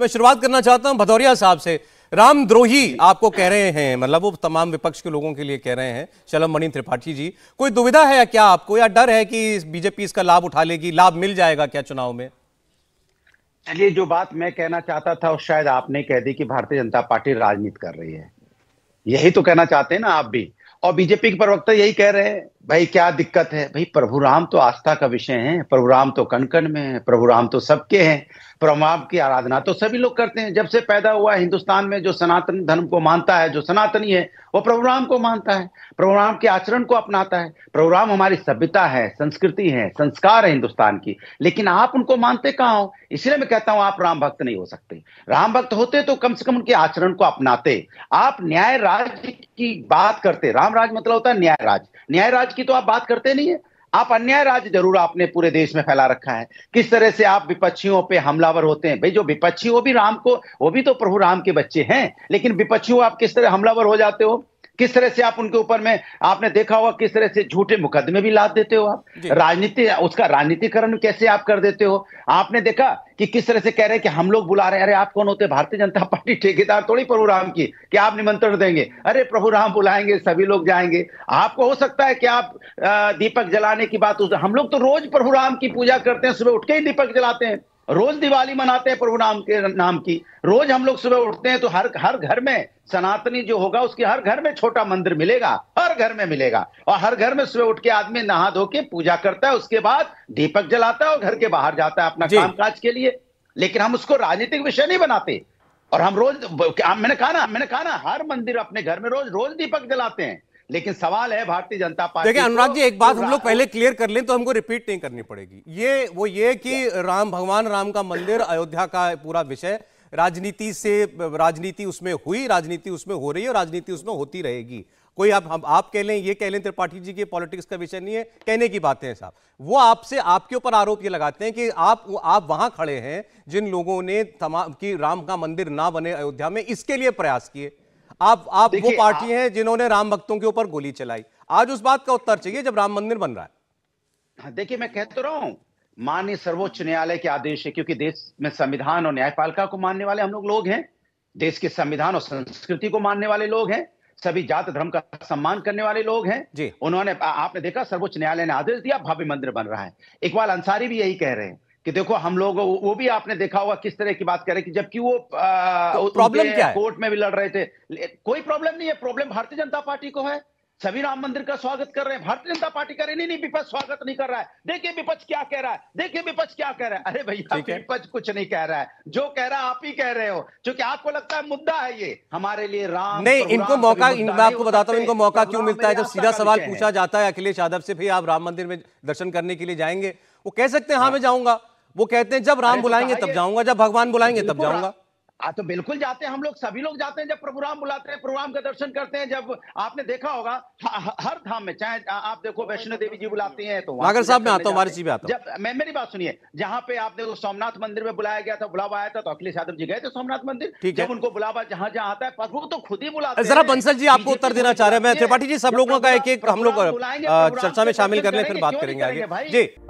मैं शुरुआत करना चाहता हूं भदौरिया साहब से रामद्रोही आपको कह रहे हैं मतलब वो तमाम विपक्ष के लोगों के लिए कह रहे हैं शलम मणि त्रिपाठी जी कोई दुविधा है क्या आपको या डर है कि बीजेपी इसका लाभ उठा लेगी लाभ मिल जाएगा क्या चुनाव में चलिए जो बात मैं कहना चाहता था शायद आपने कह दी कि भारतीय जनता पार्टी राजनीति कर रही है यही तो कहना चाहते हैं ना आप भी और बीजेपी के प्रवक्ता यही कह रहे हैं भाई क्या दिक्कत है भाई प्रभु राम तो आस्था का विषय है प्रभु राम तो कण कण में है प्रभु राम तो सबके हैं प्रभु राम की आराधना तो सभी लोग करते हैं जब से पैदा हुआ हिंदुस्तान में जो सनातन धर्म को मानता है जो सनातनी है वो प्रभु राम को मानता है प्रभु राम के आचरण को अपनाता है प्रभु राम हमारी सभ्यता है संस्कृति है संस्कार है हिंदुस्तान की लेकिन आप उनको मानते कहाँ हो इसलिए मैं कहता हूँ आप राम भक्त नहीं हो सकते राम भक्त होते तो कम से कम उनके आचरण को अपनाते आप न्याय राज्य की बात करते राम राज मतलब होता है न्याय राज न्याय राज की तो आप बात करते नहीं है आप अन्याय राज जरूर आपने पूरे देश में फैला रखा है किस तरह से आप विपक्षियों पे हमलावर होते हैं भाई जो विपक्षी वो भी राम को वो भी तो प्रभु राम के बच्चे हैं लेकिन विपक्षी आप किस तरह हमलावर हो जाते हो किस तरह से आप उनके ऊपर में आपने देखा होगा किस तरह से झूठे मुकदमे भी लाद देते हो आप राजनीति उसका राजनीतिकरण कैसे आप कर देते हो आपने देखा कि किस तरह से कह रहे हैं कि हम लोग बुला रहे हैं अरे आप कौन होते भारतीय जनता पार्टी ठेकेदार थोड़ी प्रभु राम की कि आप निमंत्रण देंगे अरे प्रभु राम बुलाएंगे सभी लोग जाएंगे आपको हो सकता है कि आप दीपक जलाने की बात हम लोग तो रोज प्रभु राम की पूजा करते हैं सुबह उठ के ही दीपक जलाते हैं रोज दिवाली मनाते हैं प्रभु नाम के नाम की रोज हम लोग सुबह उठते हैं तो हर हर घर में सनातनी जो होगा उसके हर घर में छोटा मंदिर मिलेगा हर घर में मिलेगा और हर घर में सुबह उठ के आदमी नहा धो के पूजा करता है उसके बाद दीपक जलाता है और घर के बाहर जाता है अपना काम काज के लिए लेकिन हम उसको राजनीतिक विषय नहीं बनाते और हम रोज मैंने कहा ना मैंने कहा ना हर मंदिर अपने घर में रोज रोज दीपक जलाते हैं लेकिन सवाल है भारतीय जनता पार्टी देखिए अनुराग जी एक बात हम लोग पहले क्लियर कर लें तो हमको रिपीट नहीं करनी पड़ेगी ये वो ये कि राम भगवान राम का मंदिर अयोध्या का पूरा विषय राजनीति से राजनीति उसमें हुई राजनीति उसमें हो रही है और राजनीति उसमें होती रहेगी कोई आप हम आप कह लें ये कह लें त्रिपाठी जी की पॉलिटिक्स का विषय नहीं है कहने की बातें हैं साहब वो आपसे आपके ऊपर आरोप ये लगाते हैं कि आप आप वहां खड़े हैं जिन लोगों ने तमाम की राम का मंदिर ना बने अयोध्या में इसके लिए प्रयास किए आप आप वो पार्टी हैं जिन्होंने राम भक्तों के ऊपर गोली चलाई आज उस बात का उत्तर चाहिए जब राम मंदिर बन रहा है हाँ, देखिए मैं कह तो रहा हूं माननीय सर्वोच्च न्यायालय के आदेश है क्योंकि देश में संविधान और न्यायपालिका को मानने वाले हम लोग लोग हैं देश के संविधान और संस्कृति को मानने वाले लोग हैं सभी जात धर्म का सम्मान करने वाले लोग हैं उन्होंने आपने देखा सर्वोच्च न्यायालय ने आदेश दिया भव्य मंदिर बन रहा है इकबाल अंसारी भी यही कह रहे हैं कि देखो हम लोग वो भी आपने देखा होगा किस तरह की बात करें कि जबकि वो प्रॉब्लम तो क्या है कोर्ट में भी लड़ रहे थे कोई प्रॉब्लम नहीं है प्रॉब्लम भारतीय जनता पार्टी को है सभी राम मंदिर का स्वागत कर रहे हैं भारतीय जनता पार्टी कर रही नहीं नहीं विपक्ष स्वागत नहीं कर रहा है देखिए विपक्ष क्या कह रहा है देखिए विपक्ष क्या कह रहा है अरे भैया विपक्ष कुछ नहीं कह रहा है जो कह रहा है आप ही कह रहे हो क्योंकि आपको लगता है मुद्दा है ये हमारे लिए राम नहीं इनको मौका मैं आपको तो बताता हूँ इनको मौका क्यों मिलता है जब सीधा सवाल पूछा जाता है अखिलेश यादव से भी आप राम मंदिर में दर्शन करने के लिए जाएंगे वो कह सकते हैं हाँ, हाँ। मैं जाऊंगा वो कहते हैं जब राम तो बुलाएंगे तब जाऊंगा जब भगवान बुलाएंगे तब जाऊंगा आ, तो बिल्कुल जाते हैं हम लोग सभी लोग जाते हैं जब प्रभु राम बुलाते हैं प्रभु राम का दर्शन करते हैं जब आपने देखा होगा हर धाम में चाहे आप देखो वैष्णो देवी जी बुलाते हैं तो नागर साहब में आता हूँ आता जब मैं मेरी बात सुनिए जहाँ पे आप देखो तो सोमनाथ मंदिर में बुलाया गया था बुलावा आया था तो अखिलेश यादव जी गए थे सोमनाथ मंदिर ठीक है उनको बुलावा जहाँ जहाँ आता है प्रभु तो खुद ही बुलाते जरा बंसल जी आपको उत्तर देना चाह रहे हैं मैं त्रिपाठी जी सब लोगों का एक एक हम लोग चर्चा में शामिल करने फिर बात करेंगे आगे जी